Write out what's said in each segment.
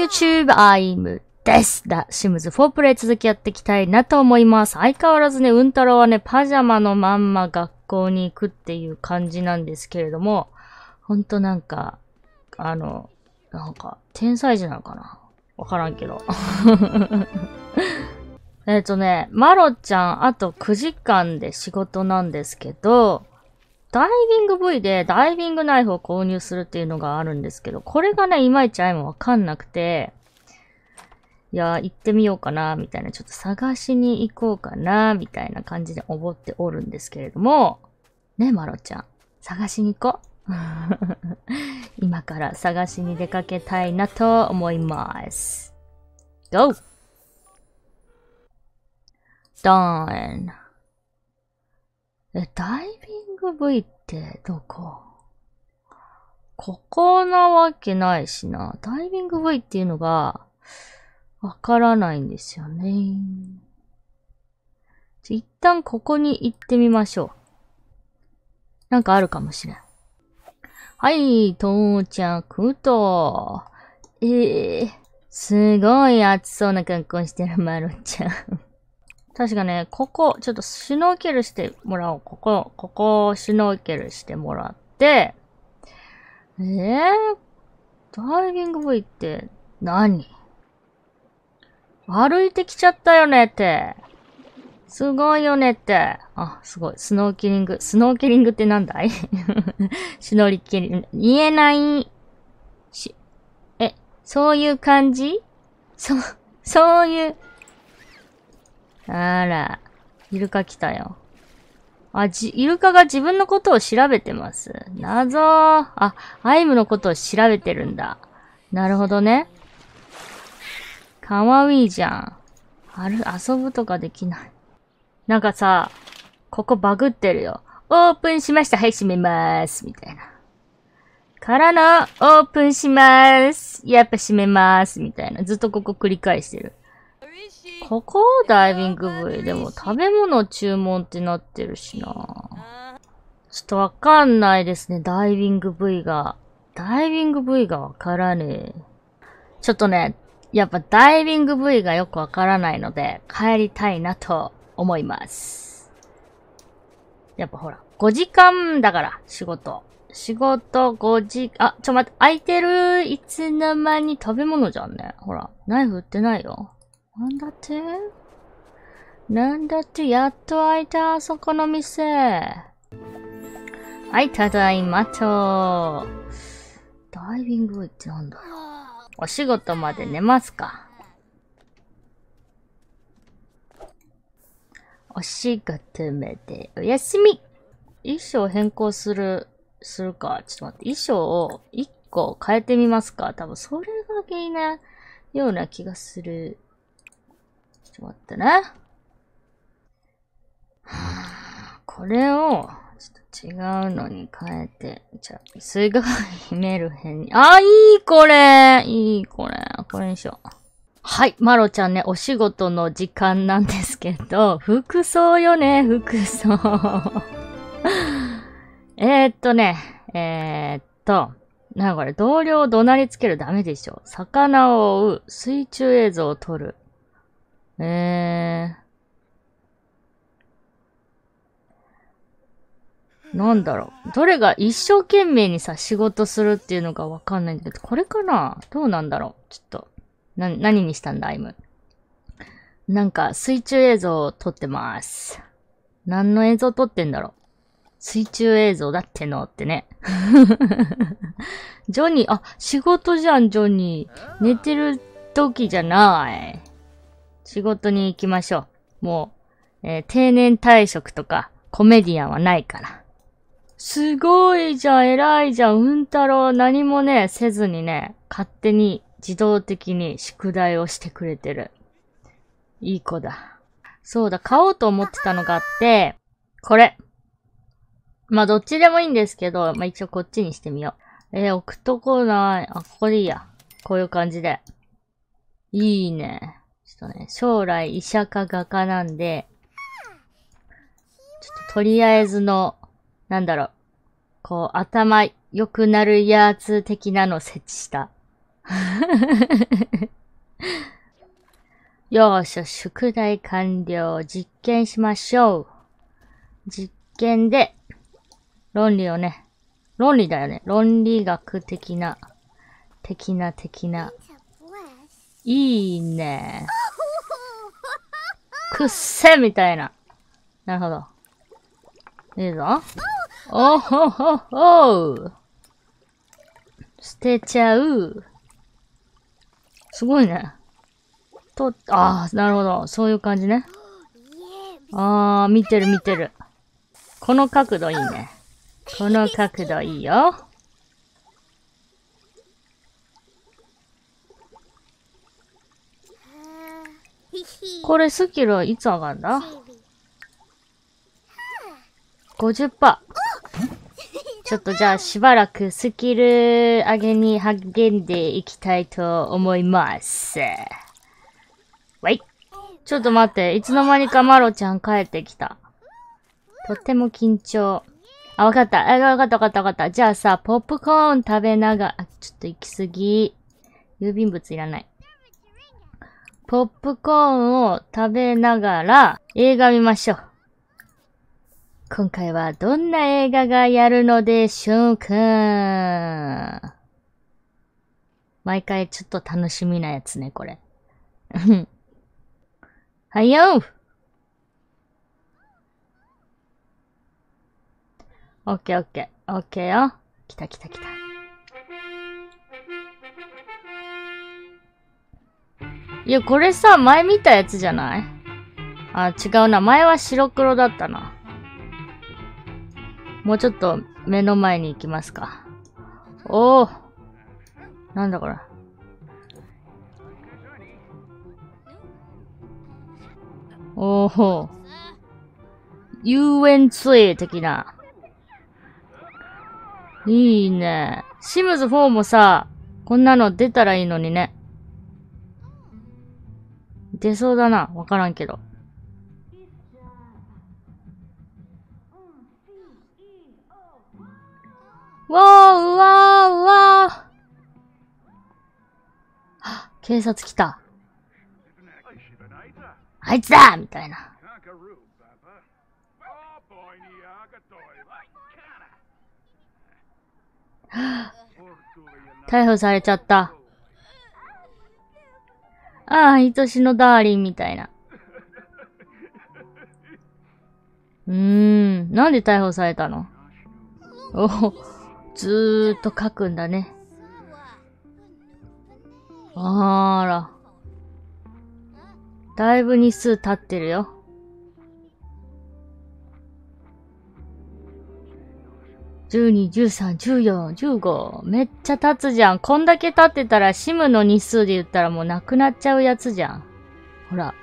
YouTube I'm です。だ、シムズ4プレイ続きやっていきたいなと思います。相変わらずね、うんたろうはね、パジャマのまんま学校に行くっていう感じなんですけれども、ほんとなんか、あの、なんか、天才児なのかなわからんけど。えっとね、マロちゃん、あと9時間で仕事なんですけど、ダイビング V でダイビングナイフを購入するっていうのがあるんですけど、これがね、いまいちあいもわかんなくて、いや行ってみようかな、みたいな、ちょっと探しに行こうかな、みたいな感じで思っておるんですけれども、ね、マロちゃん、探しに行こう。今から探しに出かけたいなと思います。Go! Done! え、ダイビング V ってどこここなわけないしな。ダイビング V っていうのが、わからないんですよね。一旦ここに行ってみましょう。なんかあるかもしれん。はい、到着と。えー、すごい暑そうな格好してるマロちゃん。確かね、ここ、ちょっとシュノーケルしてもらおう。ここ、ここをシュノーケルしてもらって、えー、ダイビング部位って何歩いてきちゃったよねって。すごいよねって。あ、すごい。スノーキリング。スノーキリングってなんだいシュノリキリング。言えない。し、え、そういう感じそ、そういう。あら、イルカ来たよ。あ、じ、イルカが自分のことを調べてます。謎。あ、アイムのことを調べてるんだ。なるほどね。かわいいじゃん。ある、遊ぶとかできない。なんかさ、ここバグってるよ。オープンしました。はい、閉めまーす。みたいな。からの、オープンしまーす。やっぱ閉めまーす。みたいな。ずっとここ繰り返してる。ここダイビング部でも食べ物注文ってなってるしなちょっとわかんないですね、ダイビング部位が。ダイビング部位がわからねえ。ちょっとね、やっぱダイビング部位がよくわからないので、帰りたいなと思います。やっぱほら、5時間だから、仕事。仕事5時、あ、ちょ待って、空いてるいつの間に食べ物じゃんね。ほら、ナイフ売ってないよ。なんだってなんだってやっと開いた、あそこの店。はい、ただいまと。ダイビングってなんだろう。お仕事まで寝ますか。お仕事目でお休み。衣装変更する、するか。ちょっと待って。衣装を1個変えてみますか。多分それが原因なような気がする。ちょっと待ってね。はこれを、ちょっと違うのに変えて、じゃあ、すごい、メルヘンに。あ、いいこれいいこれ。これにしよう。はい、マロちゃんね、お仕事の時間なんですけど、服装よね、服装。えっとね、えー、っと、なんかこれ、同僚を怒鳴りつけるダメでしょ。魚を追う、水中映像を撮る。えー。なんだろう。どれが一生懸命にさ、仕事するっていうのがわかんないんだけど、これかなどうなんだろうちょっと。な、何にしたんだ、アイム。なんか、水中映像を撮ってます。何の映像撮ってんだろう水中映像だってのってね。ジョニー、あ、仕事じゃん、ジョニー。寝てる時じゃない。仕事に行きましょう。もう、えー、定年退職とか、コメディアンはないから。すごいじゃん、偉いじゃん、うんたろう、何もね、せずにね、勝手に自動的に宿題をしてくれてる。いい子だ。そうだ、買おうと思ってたのがあって、これ。まあ、どっちでもいいんですけど、まあ、一応こっちにしてみよう。えー、置くとこない。あ、ここでいいや。こういう感じで。いいね。とね、将来医者か画家なんで、ちょっととりあえずの、なんだろう、こう、頭良くなるやつ的なの設置した。よーしょ、宿題完了。実験しましょう。実験で、論理をね、論理だよね。論理学的な、的な、的な。いいね。くっせみたいな。なるほど。いいぞ。おほほほ捨てちゃう。すごいね。と、ああ、なるほど。そういう感じね。ああ、見てる見てる。この角度いいね。この角度いいよ。これスキルはいつ上がるんだ ?50%。ちょっとじゃあしばらくスキル上げに励んでいきたいと思います。わい。ちょっと待って、いつの間にかマロちゃん帰ってきた。とっても緊張。あ、わかった。あ、わかったわかったわかった。じゃあさ、ポップコーン食べながら、あ、ちょっと行き過ぎ。郵便物いらない。ポップコーンを食べながら映画見ましょう。今回はどんな映画がやるのでしょうか毎回ちょっと楽しみなやつね、これ。はよオッケーオッケー。オッケーよ。来た来た来た。いや、これさ、前見たやつじゃないあ、違うな。前は白黒だったな。もうちょっと目の前に行きますか。おおなんだこれ。おお遊園地的な。いいね。シムズ4もさ、こんなの出たらいいのにね。出そうだな。わからんけど。わーうわーうわー警察来た。あいつだみたいな。逮捕されちゃった。ああ、愛しのダーリンみたいな。うーん、なんで逮捕されたのおずーっと書くんだね。あら。だいぶ日数経ってるよ。12、13、14、15。めっちゃ経つじゃん。こんだけ経ってたら、シムの日数で言ったらもうなくなっちゃうやつじゃん。ほら。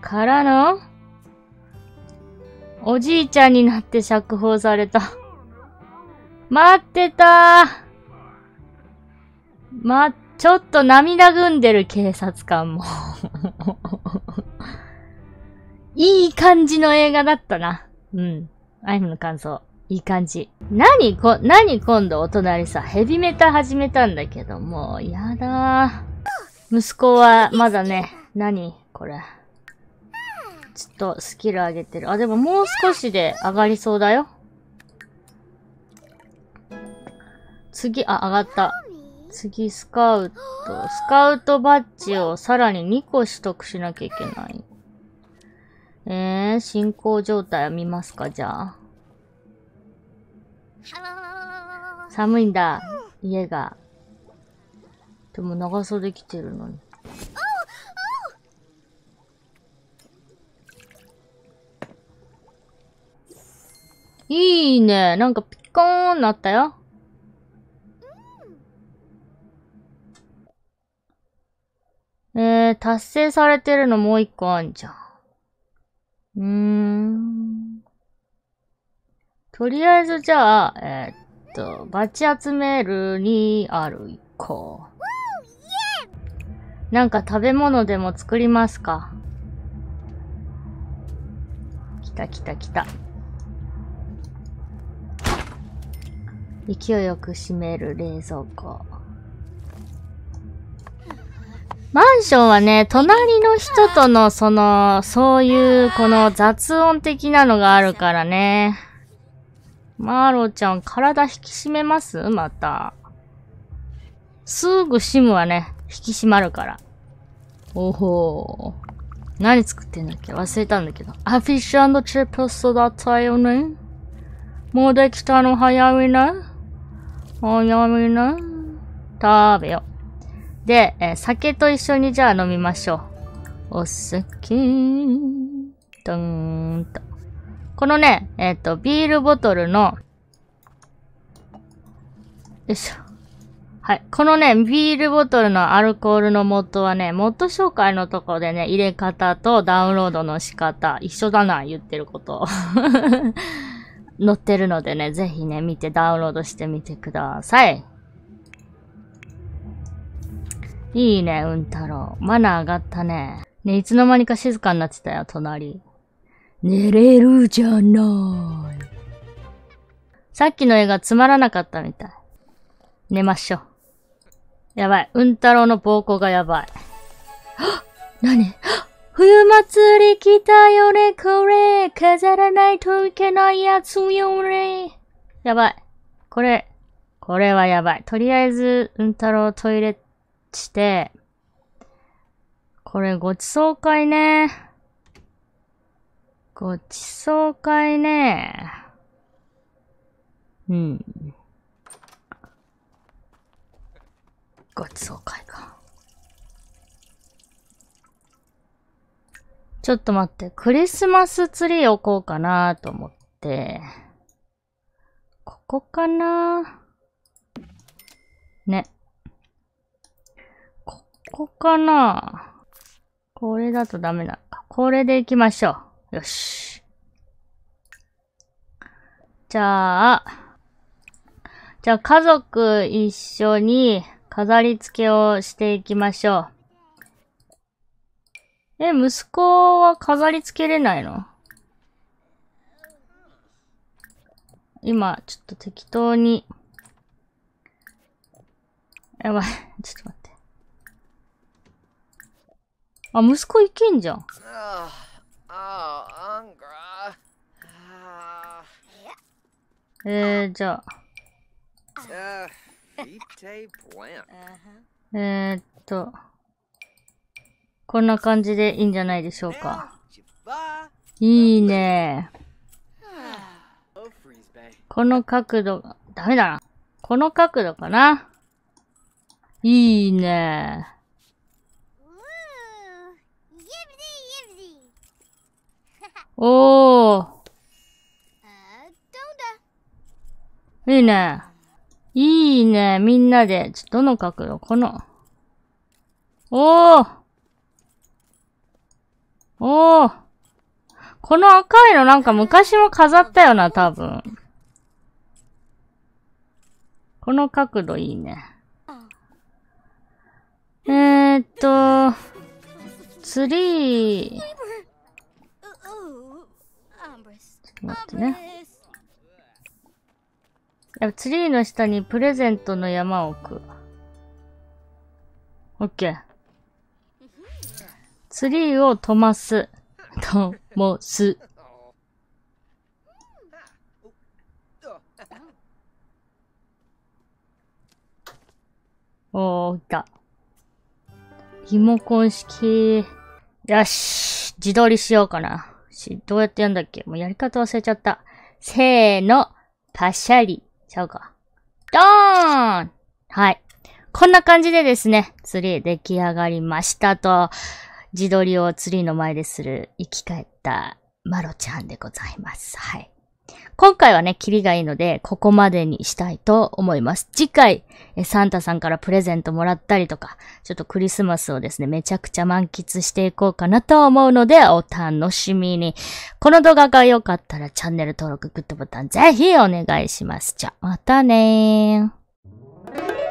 からのおじいちゃんになって釈放された。待ってたま、ちょっと涙ぐんでる警察官も いい感じの映画だったな。うん。アイムの感想。いい感じ。何こ、何今度お隣さ、ヘビメタ始めたんだけど、もう、やだ息子は、まだね、何これ。ちょっと、スキル上げてる。あ、でももう少しで上がりそうだよ。次、あ、上がった。次、スカウト。スカウトバッジをさらに2個取得しなきゃいけない。えー、進行状態を見ますか、じゃあ。寒いんだ、家が。でも長袖着てるのに。いいね。なんかピッコーンなったよ。えー、達成されてるのもう一個あんじゃん。うん。とりあえずじゃあ、えー、っと、バチ集めるにある1個。なんか食べ物でも作りますか。来た来た来た。勢いよく閉める冷蔵庫。マンションはね、隣の人との、その、そういう、この雑音的なのがあるからね。マーロちゃん、体引き締めますまた。すぐシムはね、引き締まるから。おほー。何作ってんだっけ忘れたんだけど。アフィッシュチップスだったよね。もうできたの早いな。早いな。食べよう。で、えー、酒と一緒にじゃあ飲みましょう。お酒、き。ーんと。このね、えっ、ー、と、ビールボトルの、よいしょ。はい。このね、ビールボトルのアルコールの元はね、元紹介のとこでね、入れ方とダウンロードの仕方、一緒だな、言ってること。載ってるのでね、ぜひね、見てダウンロードしてみてください。いいね、うんたろう。マナー上がったね。ね、いつの間にか静かになってたよ、隣。寝れるじゃない。さっきの映画つまらなかったみたい。寝ましょう。やばい。うんたろうの暴行がやばい。は 何 冬祭り来たよね、これ。飾らないといけないやつよね。やばい。これ、これはやばい。とりあえず、うんたろうトイレッして、これごちそう会ね。ごちそう会ね。うん。ごちそう会か。ちょっと待って、クリスマスツリー置こうかなと思って。ここかなね。こかなこれだとダメなのか。これで行きましょう。よし。じゃあ、じゃあ家族一緒に飾り付けをしていきましょう。え、息子は飾り付けれないの今、ちょっと適当に。やばい。ちょっと待って。あ、息子いけんじゃん。えー、じゃあ。えー、っと、こんな感じでいいんじゃないでしょうか。いいねこの角度、ダメだな。この角度かな。いいねおー。いいね。いいね。みんなで、どの角度この。おーおーこの赤いのなんか昔も飾ったよな、多分。この角度いいね。えー、っと、ツリー。まってね。ツリーの下にプレゼントの山を置く。オッケー。ツリーを飛ます。ともす。おー、いた。リモコン式。よし。自撮りしようかな。し、どうやってやんだっけもうやり方忘れちゃった。せーの、パシャリ。ちゃうか。ドーンはい。こんな感じでですね、釣り出来上がりましたと、自撮りを釣りの前でする生き返ったマロちゃんでございます。はい。今回はね、キリがいいので、ここまでにしたいと思います。次回、サンタさんからプレゼントもらったりとか、ちょっとクリスマスをですね、めちゃくちゃ満喫していこうかなと思うので、お楽しみに。この動画が良かったらチャンネル登録、グッドボタンぜひお願いします。じゃ、またねー。